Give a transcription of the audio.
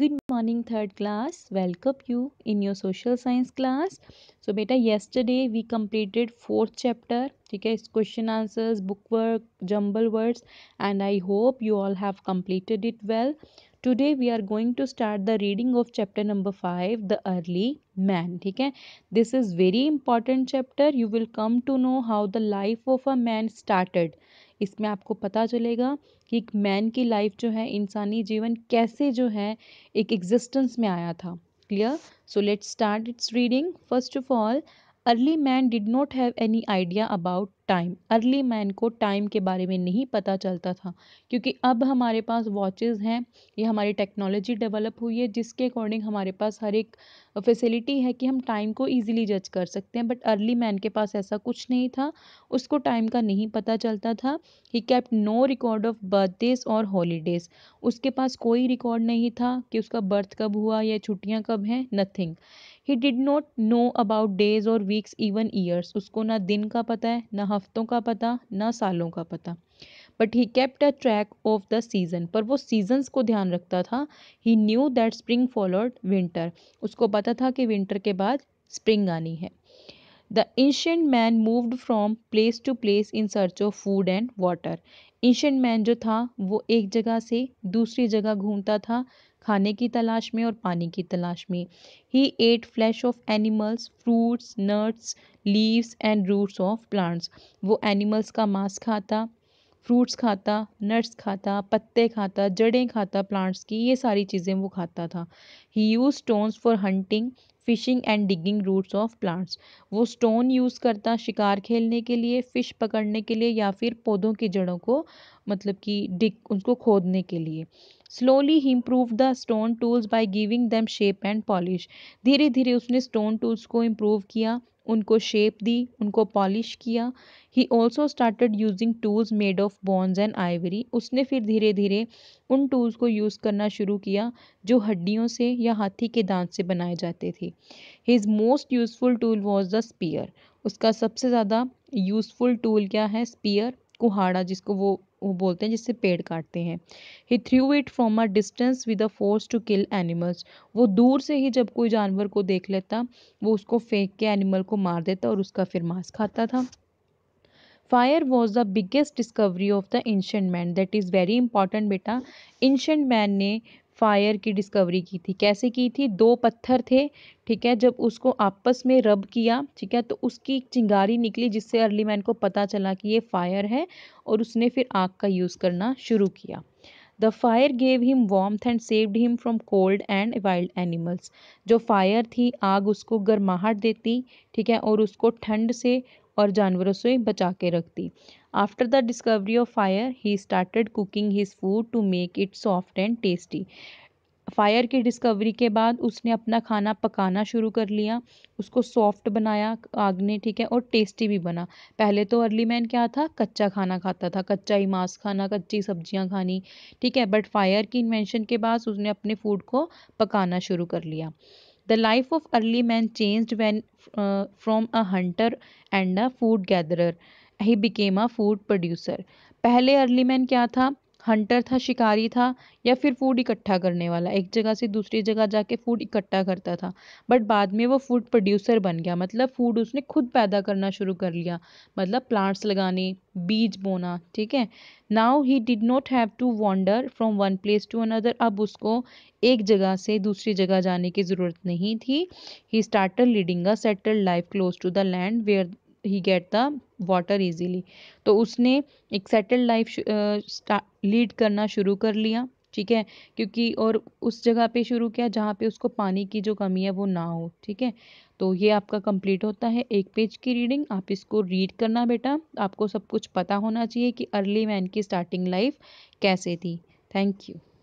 good morning third class welcome you in your social science class so beta yesterday we completed fourth chapter okay question answers book work jumble words and i hope you all have completed it well today we are going to start the reading of chapter number 5 the early man okay this is very important chapter you will come to know how the life of a man started इसमें आपको पता चलेगा कि एक man की life जो है इंसानी जीवन कैसे जो है एक एग्जिस्टेंस में आया था clear so let's start it's reading first of all early man did not have any idea about time early man को टाइम के बारे में नहीं पता चलता था क्योंकि अब हमारे पास वॉचेस हैं ये हमारी टेक्नोलॉजी डेवलप हुई है जिसके अकॉर्डिंग हमारे पास हर एक फैसिलिटी है कि हम टाइम को ईज़िली जज कर सकते हैं बट अर्ली मैन के पास ऐसा कुछ नहीं था उसको टाइम का नहीं पता चलता था he kept no record of birthdays और हॉलीडेज़ उसके पास कोई रिकॉर्ड नहीं था कि उसका बर्थ कब हुआ या छुट्टियाँ कब हैं nothing he did not know about days और वीक्स इवन ईयर्स उसको ना दिन का पता है ना हफ्तों का पता ना सालों का पता but he kept a track of the season पर वो सीजन्स को ध्यान रखता था he knew that spring followed winter उसको पता था कि विंटर के बाद स्प्रिंग आनी है the ancient man moved from place to place in search of food and water ancient man जो था वो एक जगह से दूसरी जगह घूमता था खाने की तलाश में और पानी की तलाश में he ate flesh of animals fruits nuts leaves and roots of plants वो एनिमल्स का मांस खाता फ्रूट्स खाता नट्स खाता पत्ते खाता जड़ें खाता प्लांट्स की ये सारी चीज़ें वो खाता था he use stones for hunting fishing and digging roots of plants वो स्टोन यूज़ करता शिकार खेलने के लिए फ़िश पकड़ने के लिए या फिर पौधों की जड़ों को मतलब कि डिग उनको खोदने के लिए slowly he improve the stone tools by giving them shape and polish धीरे धीरे उसने स्टोन टूल्स को इम्प्रूव किया उनको शेप दी उनको पॉलिश किया he also started using tools made of bones and ivory उसने फिर धीरे धीरे उन टूल्स को यूज़ करना शुरू किया जो हड्डियों से या हाथी के दांत से बनाए जाते थे his most useful tool was the spear उसका सबसे ज़्यादा यूज़फुल टूल क्या है स्पीयर कुहाड़ा जिसको वो बोलते हैं जिससे पेड़ काटते हैं he threw it from a distance with a force to kill animals वो दूर से ही जब कोई जानवर को देख लेता वो उसको फेंक के एनिमल को मार देता और उसका फिर मांस खाता था fire was the biggest discovery of the ancient man that is very important बेटा एंशंट मैन ने फायर की डिस्कवरी की थी कैसे की थी दो पत्थर थे ठीक है जब उसको आपस में रब किया ठीक है तो उसकी एक चिंगारी निकली जिससे अर्ली मैन को पता चला कि ये फायर है और उसने फिर आग का यूज़ करना शुरू किया the fire gave him warmth and saved him from cold and wild animals जो फायर थी आग उसको गर्माहट देती ठीक है और उसको ठंड से और जानवरों से बचा के रखती after the discovery of fire he started cooking his food to make it soft and tasty fire की डिस्कवरी के बाद उसने अपना खाना पकाना शुरू कर लिया उसको सॉफ्ट बनाया आग ने ठीक है और टेस्टी भी बना पहले तो अर्ली मैन क्या था कच्चा खाना खाता था कच्चा ही मांस खाना कच्ची सब्जियां खानी ठीक है बट फायर की इन्वेंशन के बाद उसने अपने फूड को पकाना शुरू कर लिया The life of early man changed when uh, from a hunter and a food gatherer. He became a food producer. पहले अर्ली मैन क्या था हंटर था शिकारी था या फिर फूड इकट्ठा करने वाला एक जगह से दूसरी जगह जाके फूड इकट्ठा करता था बट बाद में वो फूड प्रोड्यूसर बन गया मतलब फूड उसने खुद पैदा करना शुरू कर लिया मतलब प्लांट्स लगाने बीज बोना ठीक है now he did not have to wander from one place to another अब उसको एक जगह से दूसरी जगह जाने की ज़रूरत नहीं थी he started leading a settle life close to the land where he get the water easily तो उसने एक सेटल्ड लाइफ लीड करना शुरू कर लिया ठीक है क्योंकि और उस जगह पे शुरू किया जहाँ पे उसको पानी की जो कमी है वो ना हो ठीक है तो ये आपका कंप्लीट होता है एक पेज की रीडिंग आप इसको रीड करना बेटा आपको सब कुछ पता होना चाहिए कि अर्ली मैन की स्टार्टिंग लाइफ कैसे थी थैंक यू